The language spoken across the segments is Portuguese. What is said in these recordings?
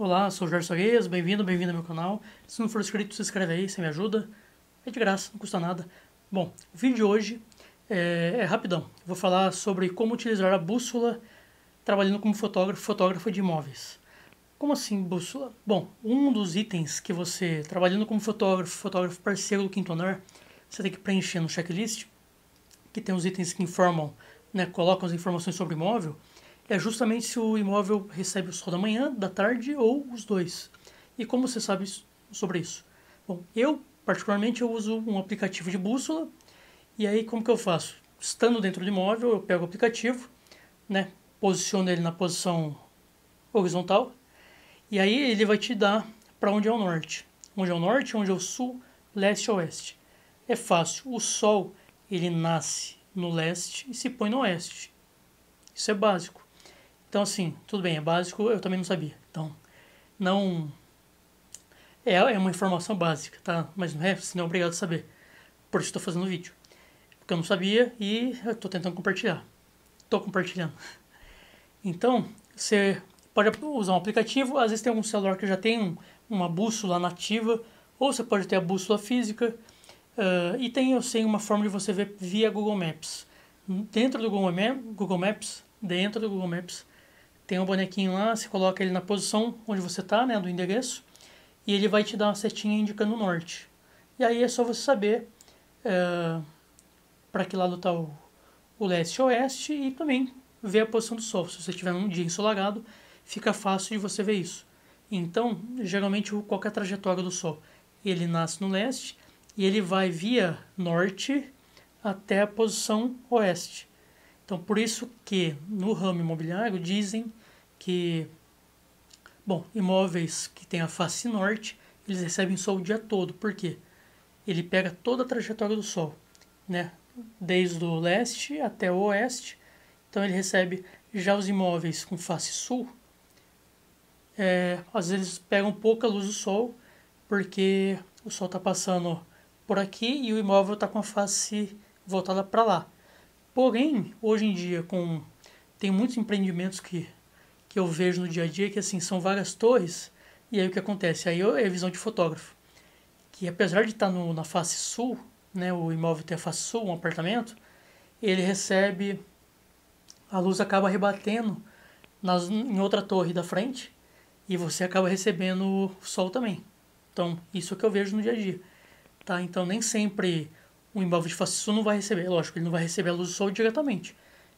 Olá, sou o Jair Sogueias, bem-vindo, bem-vindo ao meu canal. Se não for inscrito, se inscreve aí, você me ajuda. É de graça, não custa nada. Bom, o vídeo de hoje é, é rapidão. Vou falar sobre como utilizar a bússola trabalhando como fotógrafo, fotógrafo de imóveis. Como assim bússola? Bom, um dos itens que você, trabalhando como fotógrafo, fotógrafo parceiro do Quinto Andar, você tem que preencher no checklist, que tem os itens que informam, né, colocam as informações sobre o imóvel, é justamente se o imóvel recebe o sol da manhã, da tarde ou os dois. E como você sabe sobre isso? Bom, eu particularmente eu uso um aplicativo de bússola e aí como que eu faço? Estando dentro do imóvel, eu pego o aplicativo, né, posiciono ele na posição horizontal e aí ele vai te dar para onde é o norte, onde é o norte, onde é o sul, leste, oeste. É fácil. O sol ele nasce no leste e se põe no oeste. Isso é básico. Então, assim, tudo bem, é básico, eu também não sabia. Então, não. É, é uma informação básica, tá? Mas não é, senão não é obrigado a saber. Por isso estou fazendo o vídeo. Porque eu não sabia e estou tentando compartilhar. Estou compartilhando. Então, você pode usar um aplicativo, às vezes tem algum celular que já tem uma bússola nativa, ou você pode ter a bússola física. Uh, e tem, eu sei, uma forma de você ver via Google Maps. Dentro do Google Maps, dentro do Google Maps, tem um bonequinho lá, você coloca ele na posição onde você está, né, do endereço, e ele vai te dar uma setinha indicando o norte. E aí é só você saber é, para que lado está o, o leste e oeste e também ver a posição do Sol. Se você tiver um dia ensolarado, fica fácil de você ver isso. Então, geralmente, qual é a trajetória do Sol? Ele nasce no leste e ele vai via norte até a posição oeste. Então, por isso que no ramo imobiliário dizem que, bom, imóveis que têm a face norte, eles recebem sol o dia todo. Por quê? Ele pega toda a trajetória do sol, né? Desde o leste até o oeste. Então, ele recebe já os imóveis com face sul. É, às vezes pegam pouca luz do sol, porque o sol está passando por aqui e o imóvel está com a face voltada para lá. Porém, hoje em dia, com tem muitos empreendimentos que, que eu vejo no dia a dia que assim são várias torres e aí o que acontece aí é a visão de fotógrafo que apesar de estar no, na face sul né o imóvel tem a face sul um apartamento ele recebe a luz acaba rebatendo nas, em outra torre da frente e você acaba recebendo o sol também então isso é o que eu vejo no dia a dia tá então nem sempre o imóvel de facção não vai receber, lógico, ele não vai receber a luz do sol diretamente,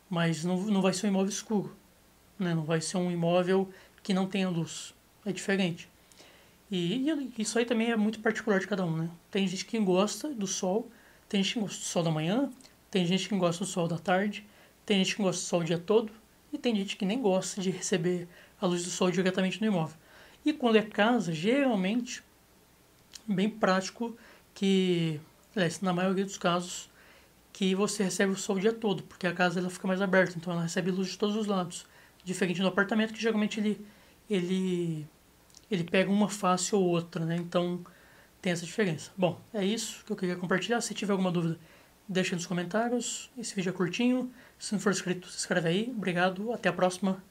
mas não, não vai ser um imóvel escuro, né? não vai ser um imóvel que não tenha luz, é diferente. E, e isso aí também é muito particular de cada um, né? Tem gente que gosta do sol, tem gente que gosta do sol da manhã, tem gente que gosta do sol da tarde, tem gente que gosta do sol o dia todo, e tem gente que nem gosta de receber a luz do sol diretamente no imóvel. E quando é casa, geralmente, bem prático que aliás, é, na maioria dos casos, que você recebe o sol o dia todo, porque a casa ela fica mais aberta, então ela recebe luz de todos os lados. Diferente do apartamento, que geralmente ele, ele, ele pega uma face ou outra, né? Então tem essa diferença. Bom, é isso que eu queria compartilhar. Se tiver alguma dúvida, deixa nos comentários. Esse vídeo é curtinho. Se não for inscrito, se inscreve aí. Obrigado, até a próxima.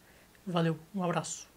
Valeu, um abraço.